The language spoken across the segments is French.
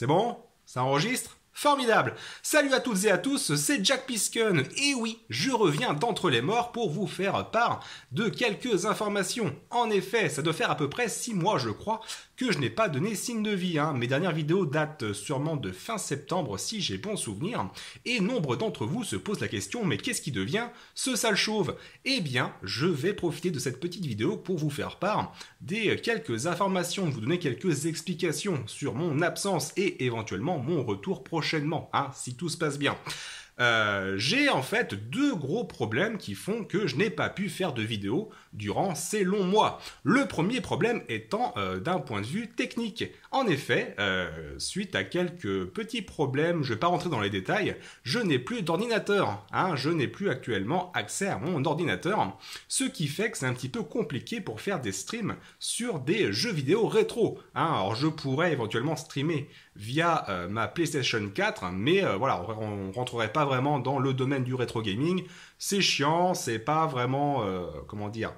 C'est bon Ça enregistre Formidable Salut à toutes et à tous, c'est Jack Piskun. et oui, je reviens d'entre les morts pour vous faire part de quelques informations. En effet, ça doit faire à peu près 6 mois, je crois, que je n'ai pas donné signe de vie. Hein. Mes dernières vidéos datent sûrement de fin septembre si j'ai bon souvenir, et nombre d'entre vous se posent la question mais qu'est-ce qui devient ce sale chauve Eh bien, je vais profiter de cette petite vidéo pour vous faire part des quelques informations, vous donner quelques explications sur mon absence et éventuellement mon retour prochainement, hein, si tout se passe bien. Euh, j'ai en fait deux gros problèmes qui font que je n'ai pas pu faire de vidéo durant ces longs mois. Le premier problème étant euh, d'un point de vue technique. En effet, euh, suite à quelques petits problèmes, je ne vais pas rentrer dans les détails, je n'ai plus d'ordinateur. Hein. je n'ai plus actuellement accès à mon ordinateur, ce qui fait que c'est un petit peu compliqué pour faire des streams sur des jeux vidéo rétro. Hein. Alors je pourrais éventuellement streamer via euh, ma PlayStation 4, mais euh, voilà, on, rentrerait pas vraiment dans le domaine du rétro gaming. C'est chiant, c'est pas vraiment, euh, comment dire,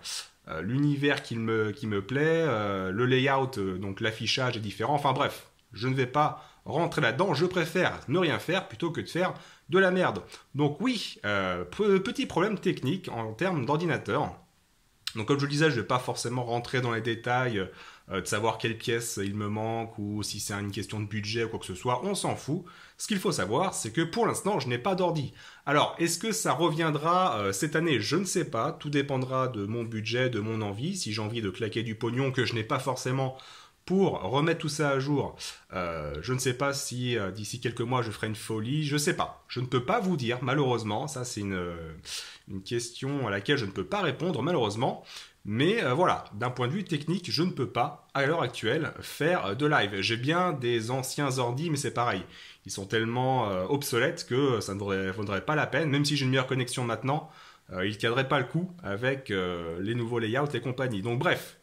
l'univers qui me, qui me plaît, le layout, donc l'affichage est différent. Enfin bref, je ne vais pas rentrer là-dedans. Je préfère ne rien faire plutôt que de faire de la merde. Donc oui, petit problème technique en termes d'ordinateur. Donc comme je le disais, je ne vais pas forcément rentrer dans les détails euh, de savoir quelle pièce il me manque ou si c'est une question de budget ou quoi que ce soit, on s'en fout. Ce qu'il faut savoir, c'est que pour l'instant, je n'ai pas d'ordi. Alors, est-ce que ça reviendra euh, cette année Je ne sais pas, tout dépendra de mon budget, de mon envie. Si j'ai envie de claquer du pognon que je n'ai pas forcément pour remettre tout ça à jour. Euh, je ne sais pas si euh, d'ici quelques mois je ferai une folie, je ne sais pas. Je ne peux pas vous dire, malheureusement. Ça, c'est une, question à laquelle je ne peux pas répondre, malheureusement. Mais euh, voilà, d'un point de vue technique, je ne peux pas, à l'heure actuelle, faire de live. J'ai bien des anciens ordi, mais c'est pareil. Ils sont tellement obsolètes que ça ne vaudrait, pas la peine, même si j'ai une meilleure connexion maintenant. ils ne tiendraient pas le coup avec les nouveaux layouts et compagnie. Donc bref,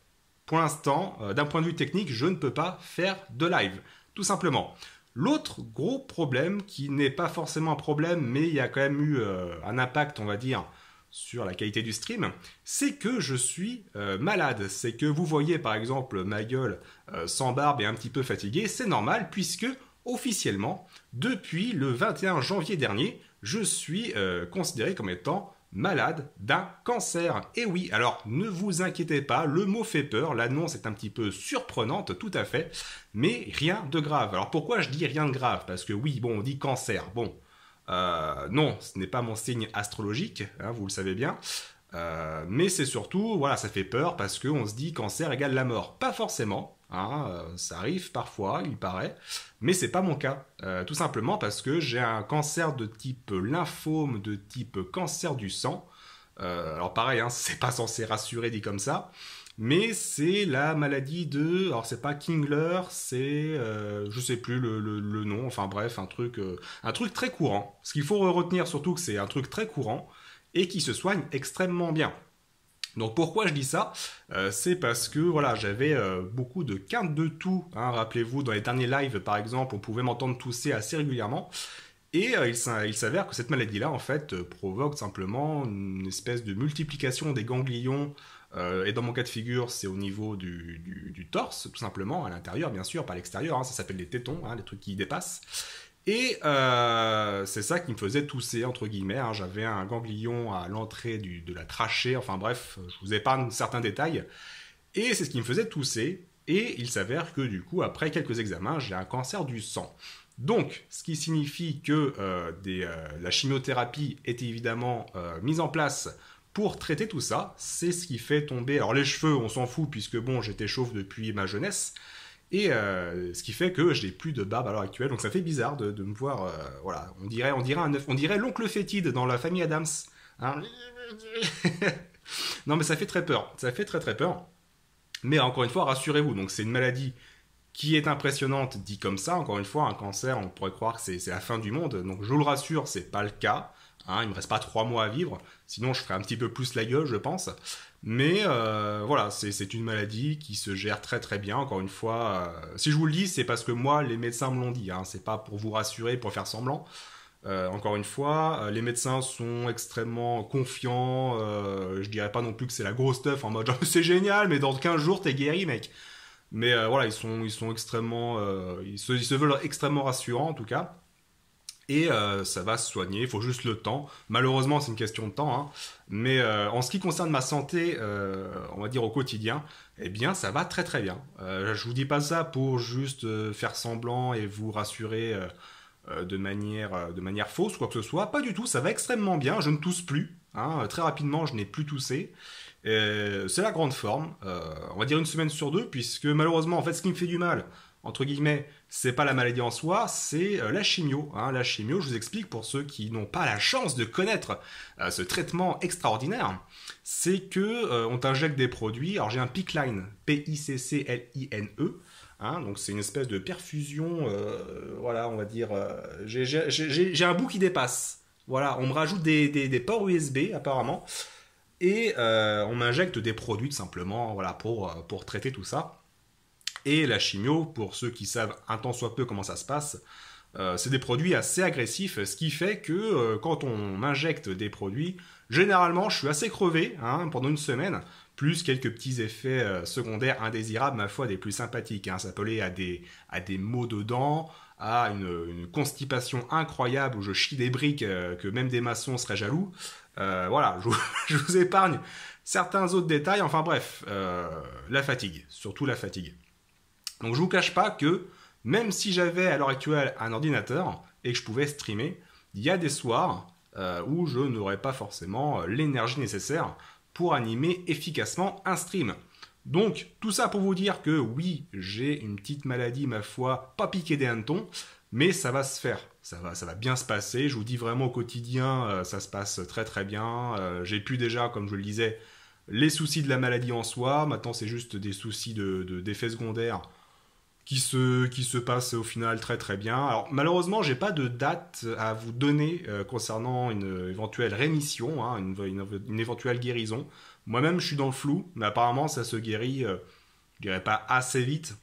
pour l'instant, euh, d'un point de vue technique, je ne peux pas faire de live, tout simplement. L'autre gros problème, qui n'est pas forcément un problème, mais il y a quand même eu euh, un impact, on va dire, sur la qualité du stream, c'est que je suis euh, malade. C'est que vous voyez par exemple ma gueule sans barbe et un petit peu fatiguée, c'est normal puisque officiellement, depuis le 21 janvier dernier, je suis considéré comme étant malade d'un cancer. Et oui, alors ne vous inquiétez pas, le mot fait peur, l'annonce est un petit peu surprenante, tout à fait, mais rien de grave. Alors pourquoi je dis rien de grave Parce que oui, bon, on dit cancer, bon, euh, non, ce n'est pas mon signe astrologique, hein, vous le savez bien. Euh, mais c'est surtout, voilà, ça fait peur parce qu'on se dit cancer égale la mort. Pas forcément, ah, ça arrive parfois, il paraît, mais c'est pas mon cas. Euh, tout simplement parce que j'ai un cancer de type lymphome, de type cancer du sang. Euh, alors pareil, hein, c'est pas censé rassurer dit comme ça, mais c'est la maladie de, alors c'est pas Kingler, c'est, euh, je sais plus le, nom, enfin bref, un truc, un truc très courant. Ce qu'il faut retenir surtout, que c'est un truc très courant et qui se soigne extrêmement bien. Donc pourquoi je dis ça euh, C'est parce que voilà, j'avais euh, beaucoup de quintes de toux. Hein, rappelez-vous, dans les derniers lives par exemple, on pouvait m'entendre tousser assez régulièrement. Et euh, il s'avère que cette maladie-là, en fait, provoque simplement une espèce de multiplication des ganglions. et dans mon cas de figure, c'est au niveau du, torse, tout simplement, à l'intérieur, bien sûr, pas à l'extérieur. Hein, ça s'appelle les tétons, hein, les trucs qui dépassent. Et euh, c'est ça qui me faisait tousser, entre guillemets. Hein. J'avais un ganglion à l'entrée de la trachée. Enfin bref, je vous épargne certains détails. Et c'est ce qui me faisait tousser. Et il s'avère que du coup, après quelques examens, j'ai un cancer du sang. Donc, ce qui signifie que euh, euh, la chimiothérapie est évidemment mise en place pour traiter tout ça. C'est ce qui fait tomber. Alors les cheveux, on s'en fout puisque bon, j'étais chauve depuis ma jeunesse. Et euh, ce qui fait que j'ai plus de barbe à l'heure actuelle, donc ça fait bizarre de, me voir. Euh, voilà, on dirait, on on dirait l'oncle fétide dans la famille Adams. Hein. non, mais ça fait très peur. Ça fait très très peur. Mais encore une fois, rassurez-vous, donc c'est une maladie qui est impressionnante, dit comme ça. Encore une fois, un cancer, on pourrait croire que c'est la fin du monde. Donc je vous le rassure, c'est pas le cas. Hein, il me reste pas trois mois à vivre, sinon je ferai un petit peu plus la gueule, je pense. Mais euh, voilà, c'est une maladie qui se gère très très bien. Encore une fois, euh, si je vous le dis, c'est parce que moi, les médecins me l'ont dit. Hein, c'est pas pour vous rassurer, pour faire semblant. Euh, encore une fois, euh, les médecins sont extrêmement confiants. Euh, je dirais pas non plus que c'est la grosse stuff en mode c'est génial, mais dans 15 jours t'es guéri, mec. Mais voilà, ils sont, ils sont extrêmement, ils se, ils se veulent extrêmement rassurants en tout cas et euh, ça va se soigner. Il faut juste le temps. Malheureusement, c'est une question de temps. Hein. Mais euh, en ce qui concerne ma santé, euh, on va dire au quotidien, eh bien, ça va très très bien. je vous dis pas ça pour juste faire semblant et vous rassurer de manière de manière fausse quoi que ce soit. Pas du tout. Ça va extrêmement bien. Je ne tousse plus. Hein. Très rapidement, je n'ai plus toussé. C'est la grande forme. on va dire une semaine sur deux, puisque malheureusement, en fait, ce qui me fait du mal, entre guillemets, c'est pas la maladie en soi, c'est euh, la chimio. Hein. La chimio, je vous explique pour ceux qui n'ont pas la chance de connaître euh, ce traitement extraordinaire, c'est que euh, on t'injecte des produits. Alors j'ai un PICLINE, P-I-C-C-L-I-N-E. E, hein. donc c'est une espèce de perfusion, voilà, on va dire. j'ai un bout qui dépasse. Voilà, on me rajoute des, ports USB apparemment, et on m'injecte des produits simplement, voilà, pour, pour traiter tout ça. Et la chimio, pour ceux qui savent un tant soit peu comment ça se passe, euh, c'est des produits assez agressifs, ce qui fait que euh, quand on injecte des produits, généralement je suis assez crevé hein, pendant une semaine, plus quelques petits effets euh, secondaires indésirables, ma foi, des plus sympathiques. Hein. Ça peut aller à des, à des maux de dents, à une, constipation incroyable où je chie des briques que même des maçons seraient jaloux. voilà, je, vous épargne certains autres détails. Enfin bref, la fatigue, surtout la fatigue. Donc je vous cache pas que même si j'avais à l'heure actuelle un ordinateur et que je pouvais streamer, il y a des soirs euh, où je n'aurais pas forcément euh, l'énergie nécessaire pour animer efficacement un stream. Donc tout ça pour vous dire que oui, j'ai une petite maladie, ma foi, pas piqué des hannetons, mais ça va se faire. Ça va, ça va bien se passer. Je vous dis vraiment au quotidien, euh, ça se passe très très bien. j'ai pu déjà, comme je le disais, les soucis de la maladie en soi. Maintenant, c'est juste des soucis d'effets de, secondaires qui se, qui se passe au final très très bien. Alors malheureusement, j'ai pas de date à vous donner euh, concernant une éventuelle rémission, hein, une, une, éventuelle guérison. Moi-même, je suis dans le flou, mais apparemment, ça se guérit, euh, je dirais pas assez vite,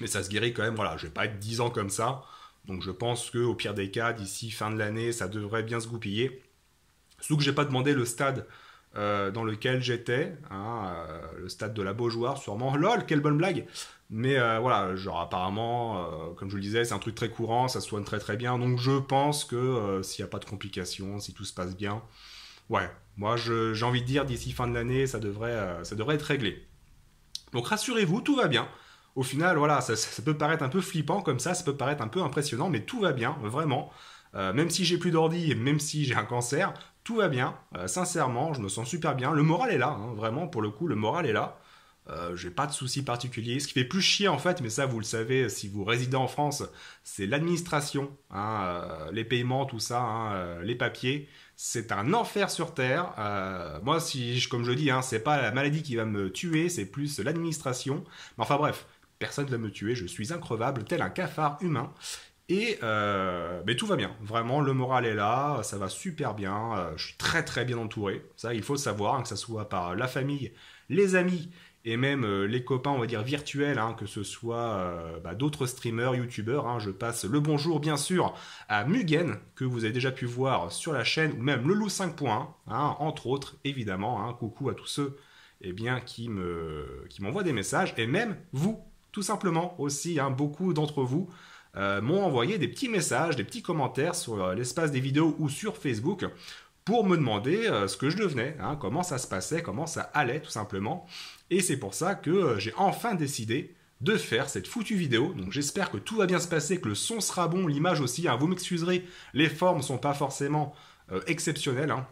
mais ça se guérit quand même. Voilà, je vais pas être 10 ans comme ça. Donc je pense que au pire des cas, d'ici fin de l'année, ça devrait bien se goupiller. Sauf que j'ai pas demandé le stade euh, dans lequel j'étais, hein, euh, le stade de la Beaujoire sûrement. Lol, quelle bonne blague Mais euh, voilà, genre apparemment, comme je le disais, c'est un truc très courant, ça se soigne très très bien, donc je pense que s'il n'y a pas de complications, si tout se passe bien, ouais, moi j'ai envie de dire d'ici fin de l'année, ça, devrait, ça devrait être réglé. Donc rassurez-vous, tout va bien. Au final, voilà, ça, peut paraître un peu flippant comme ça, ça peut paraître un peu impressionnant, mais tout va bien, vraiment. même si j'ai plus d'ordi, même si j'ai un cancer, tout va bien. Euh, sincèrement, je me sens super bien. Le moral est là, hein. vraiment, pour le coup, le moral est là. Euh, j'ai pas de soucis particuliers. Ce qui fait plus chier en fait, mais ça vous le savez si vous résidez en France, c'est l'administration, hein, euh, les paiements, tout ça, hein, les papiers. C'est un enfer sur terre. moi, si comme je dis, hein, c'est pas la maladie qui va me tuer, c'est plus l'administration. Mais enfin bref, personne ne va me tuer. Je suis increvable, tel un cafard humain. Et euh, mais tout va bien, vraiment, le moral est là, ça va super bien, euh, je suis très très bien entouré, ça il faut savoir, hein, que ce soit par la famille, les amis et même euh, les copains, on va dire virtuels, hein, que ce soit bah, d'autres streamers, youtubeurs, hein. je passe le bonjour bien sûr à Mugen, que vous avez déjà pu voir sur la chaîne, ou même le loup 5.1, entre autres évidemment, coucou à tous ceux eh bien, qui m'envoient me, qui des messages, et même vous, tout simplement aussi, beaucoup d'entre vous. Euh, m'ont envoyé des petits messages, des petits commentaires sur euh, l'espace des vidéos ou sur Facebook pour me demander euh, ce que je devenais, hein, comment ça se passait, comment ça allait tout simplement. Et c'est pour ça que j'ai enfin décidé de faire cette foutue vidéo. Donc j'espère que tout va bien se passer, que le son sera bon, l'image aussi. Hein. Vous m'excuserez, les formes ne sont pas forcément exceptionnelles. Hein.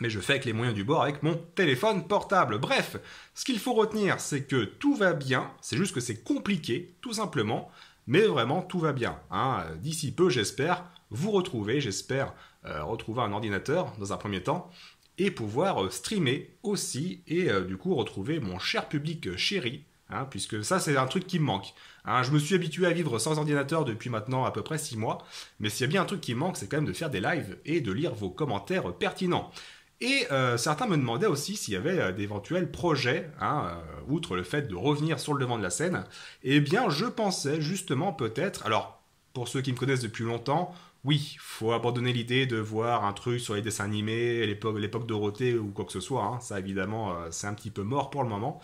mais je fais avec les moyens du bord avec mon téléphone portable. Bref, ce qu'il faut retenir, c'est que tout va bien, c'est juste que c'est compliqué, tout simplement, mais vraiment, tout va bien. Hein. D'ici peu, j'espère vous retrouver, j'espère euh, retrouver un ordinateur dans un premier temps et pouvoir euh, streamer aussi et euh, du coup retrouver mon cher public chéri, hein, puisque ça c'est un truc qui me manque. Hein. je me suis habitué à vivre sans ordinateur depuis maintenant à peu près 6 mois, mais s'il y a bien un truc qui manque, c'est quand même de faire des lives et de lire vos commentaires pertinents. Et euh, certains me demandaient aussi s'il y avait euh, d'éventuels projets, hein, euh, outre le fait de revenir sur le devant de la scène. Eh bien, je pensais justement peut-être, alors pour ceux qui me connaissent depuis longtemps, oui, faut abandonner l'idée de voir un truc sur les dessins animés, l'époque, l'époque Dorothée ou quoi que ce soit. Hein. ça, évidemment, c'est un petit peu mort pour le moment.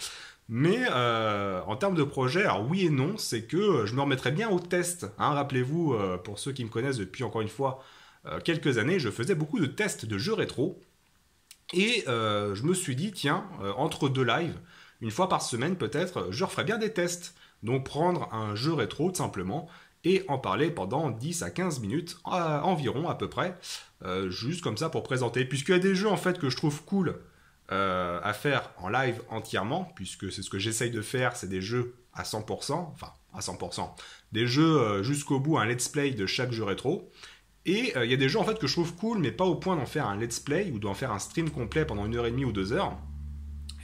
Mais en termes de projet, alors oui et non, c'est que je me remettrais bien au test. Hein. Rappelez-vous, pour ceux qui me connaissent depuis encore une fois quelques années, je faisais beaucoup de tests de jeux rétro. Et euh, je me suis dit, tiens, euh, entre deux lives, une fois par semaine peut-être, je referai bien des tests. Donc prendre un jeu rétro tout simplement et en parler pendant 10 à 15 minutes euh, environ à peu près, juste comme ça pour présenter. Puisqu'il y a des jeux en fait que je trouve cool à faire en live entièrement, puisque c'est ce que j'essaye de faire, c'est des jeux à 100%, enfin à 100%, des jeux jusqu'au bout, un let's play de chaque jeu rétro. Et euh, il y a des jeux en fait que je trouve cool, mais pas au point d'en faire un let's play ou d'en faire un stream complet pendant une heure et demie ou deux heures.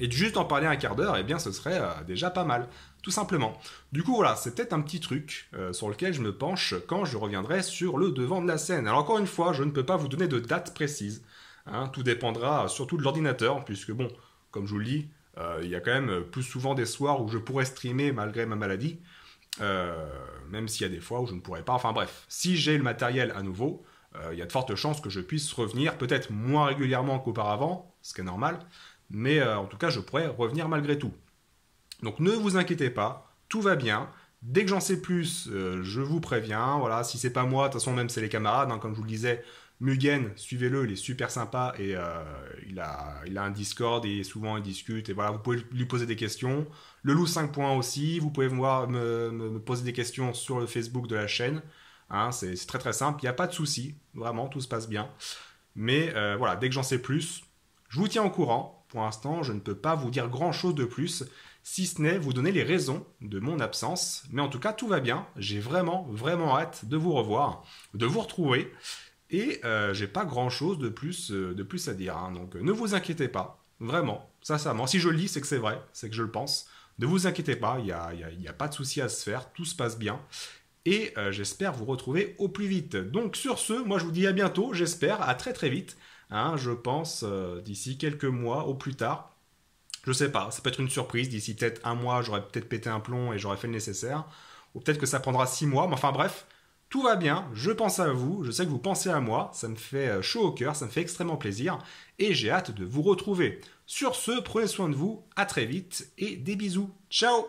Et juste en parler un quart d'heure, eh bien ce serait euh, déjà pas mal, tout simplement. Du coup voilà, c'était un petit truc euh, sur lequel je me penche quand je reviendrai sur le devant de la scène. Alors encore une fois, je ne peux pas vous donner de date précise. Hein. tout dépendra surtout de l'ordinateur, puisque bon, comme je vous le dis, il y a quand même plus souvent des soirs où je pourrais streamer malgré ma maladie. Euh, même s'il y a des fois où je ne pourrais pas. Enfin bref, si j'ai le matériel à nouveau, euh, il y a de fortes chances que je puisse revenir, peut-être moins régulièrement qu'auparavant, ce qui est normal, mais euh, en tout cas, je pourrais revenir malgré tout. Donc ne vous inquiétez pas, tout va bien. Dès que j'en sais plus, je vous préviens. Voilà, si c'est pas moi, de toute façon, même c'est les camarades, hein, comme je vous le disais, Mugen, suivez-le, il est super sympa et euh, il, a, il a un Discord et souvent il discute et voilà, vous pouvez lui poser des questions. Le loup 5 aussi, vous pouvez voir, me, poser des questions sur le Facebook de la chaîne. Hein, c'est très très simple, il n'y a pas de souci, vraiment, tout se passe bien. Mais euh, voilà, dès que j'en sais plus, je vous tiens au courant. Pour l'instant, je ne peux pas vous dire grand chose de plus, si ce n'est vous donner les raisons de mon absence. Mais en tout cas, tout va bien. J'ai vraiment, vraiment hâte de vous revoir, de vous retrouver. Et euh, j'ai pas grand chose de plus, euh, de plus à dire. Hein. Donc euh, ne vous inquiétez pas, vraiment, sincèrement. Si je le dis, c'est que c'est vrai, c'est que je le pense. Ne vous inquiétez pas, il n'y a, y a, pas de souci à se faire, tout se passe bien. Et j'espère vous retrouver au plus vite. Donc sur ce, moi je vous dis à bientôt, j'espère, à très très vite. Hein. je pense d'ici quelques mois au plus tard. Je sais pas, ça peut être une surprise. D'ici peut-être un mois, j'aurais peut-être pété un plomb et j'aurais fait le nécessaire. Ou peut-être que ça prendra six mois. Mais enfin bref, tout va bien, je pense à vous, je sais que vous pensez à moi, ça me fait euh, chaud au cœur, ça me fait extrêmement plaisir, et j'ai hâte de vous retrouver. Sur ce, prenez soin de vous, à très vite, et des bisous. Ciao